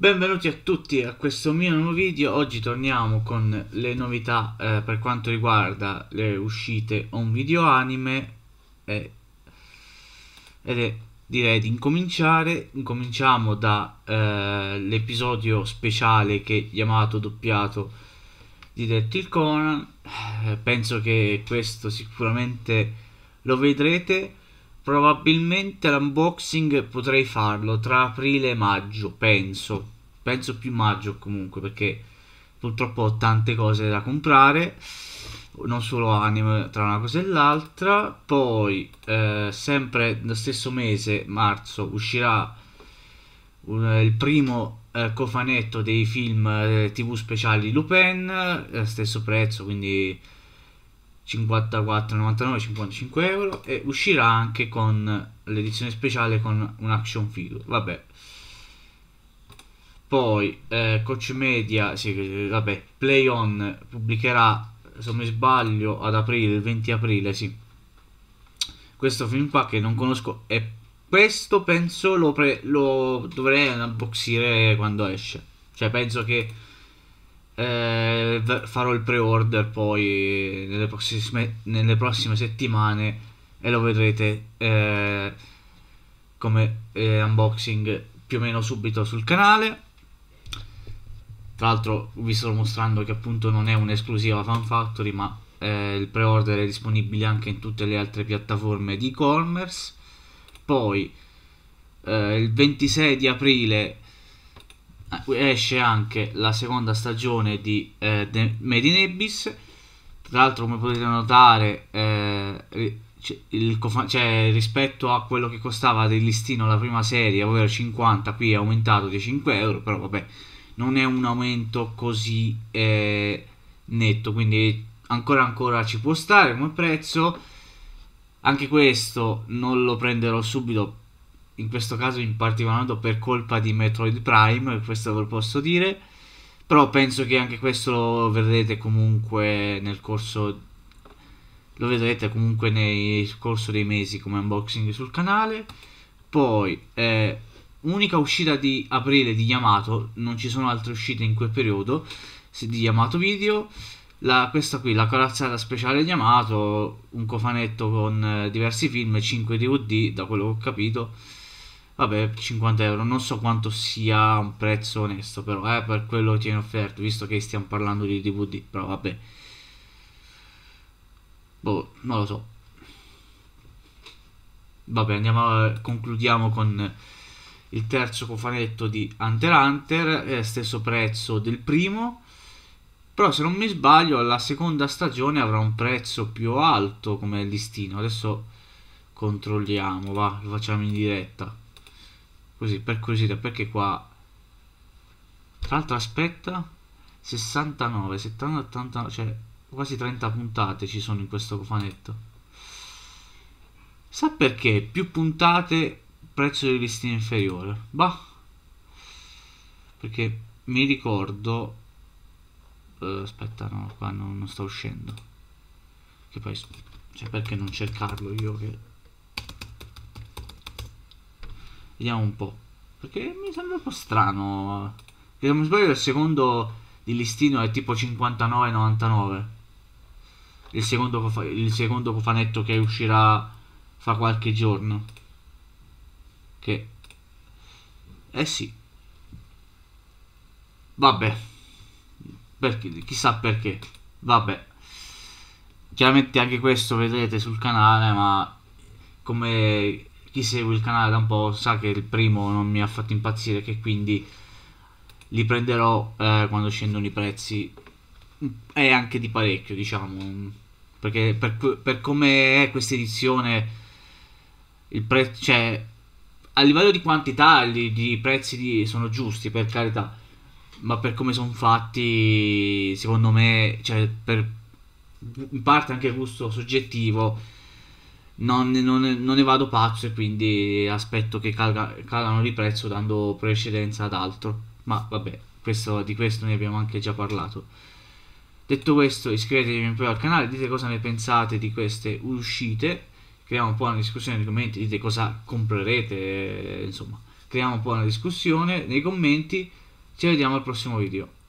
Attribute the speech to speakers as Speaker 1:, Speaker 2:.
Speaker 1: Benvenuti a tutti a questo mio nuovo video, oggi torniamo con le novità eh, per quanto riguarda le uscite on video anime eh, ed è direi di incominciare, incominciamo dall'episodio eh, speciale che chiamato doppiato di Dettil Conan, eh, penso che questo sicuramente lo vedrete Probabilmente l'unboxing potrei farlo tra aprile e maggio, penso. Penso più maggio comunque perché purtroppo ho tante cose da comprare, non solo anime tra una cosa e l'altra. Poi, eh, sempre lo stesso mese, marzo, uscirà un, il primo eh, cofanetto dei film eh, TV speciali Lupin, eh, stesso prezzo, quindi 54,99 55 euro e uscirà anche con l'edizione speciale con un action figure vabbè poi eh, Coach Media sì, vabbè Play On pubblicherà se non mi sbaglio ad aprile il 20 aprile sì questo film qua che non conosco e questo penso lo, lo dovrei unboxire quando esce cioè penso che eh, farò il pre-order poi nelle prossime, nelle prossime, settimane e lo vedrete eh, come eh, unboxing più o meno subito sul canale. Tra l'altro vi sto mostrando che appunto non è un'esclusiva Fan Factory ma eh, il pre-order è disponibile anche in tutte le altre piattaforme di e-commerce. Poi eh, il 26 di aprile esce anche la seconda stagione di eh, Made in Abyss tra l'altro come potete notare eh, il, cioè, rispetto a quello che costava del listino la prima serie ovvero 50 qui è aumentato di 5 euro però vabbè non è un aumento così eh, netto quindi ancora ancora ci può stare come prezzo anche questo non lo prenderò subito in questo caso in particolare per colpa di Metroid Prime, questo ve lo posso dire, però penso che anche questo lo vedrete comunque nel corso lo vedrete comunque nel corso dei mesi come unboxing sul canale. Poi eh, unica uscita di aprile di Yamato, non ci sono altre uscite in quel periodo di Yamato Video. La, questa qui, la corazzata speciale di Yamato, un cofanetto con eh, diversi film, 5 DVD da quello che ho capito Vabbè, 50 euro, non so quanto sia un prezzo onesto, però eh, per quello che ti viene offerto, visto che stiamo parlando di DVD, però vabbè. Boh, non lo so. Vabbè, andiamo, concludiamo con il terzo cofanetto di Hunter Hunter, eh, stesso prezzo del primo, però se non mi sbaglio la seconda stagione avrà un prezzo più alto come listino, adesso controlliamo, va, lo facciamo in diretta così per curiosità perché qua tra l'altro aspetta 69 70 80 cioè quasi 30 puntate ci sono in questo cofanetto sa perché più puntate prezzo di listino inferiore bah perché mi ricordo eh, aspetta no qua non, non sta uscendo che poi cioè perché non cercarlo io che Vediamo un po'. Perché mi sembra un po' strano. Che non mi sbaglio il secondo di listino è tipo 59,99. Il secondo, il secondo cofanetto che uscirà fra qualche giorno. Che... Eh sì. Vabbè. Perché, chissà perché. Vabbè. Chiaramente anche questo vedrete sul canale, ma come chi segue il canale da un po' sa che il primo non mi ha fatto impazzire che quindi li prenderò eh, quando scendono i prezzi e anche di parecchio diciamo perché per, per come è questa edizione il prezzo cioè a livello di quantità i prezzi di, sono giusti per carità ma per come sono fatti secondo me cioè per in parte anche gusto soggettivo non, non, non ne vado pazzo e quindi aspetto che calga, calano di prezzo dando precedenza ad altro. Ma vabbè, questo, di questo ne abbiamo anche già parlato. Detto questo, iscrivetevi al canale, dite cosa ne pensate di queste uscite, creiamo un po' una discussione nei commenti, dite cosa comprerete, insomma, creiamo un po' una discussione nei commenti. Ci vediamo al prossimo video.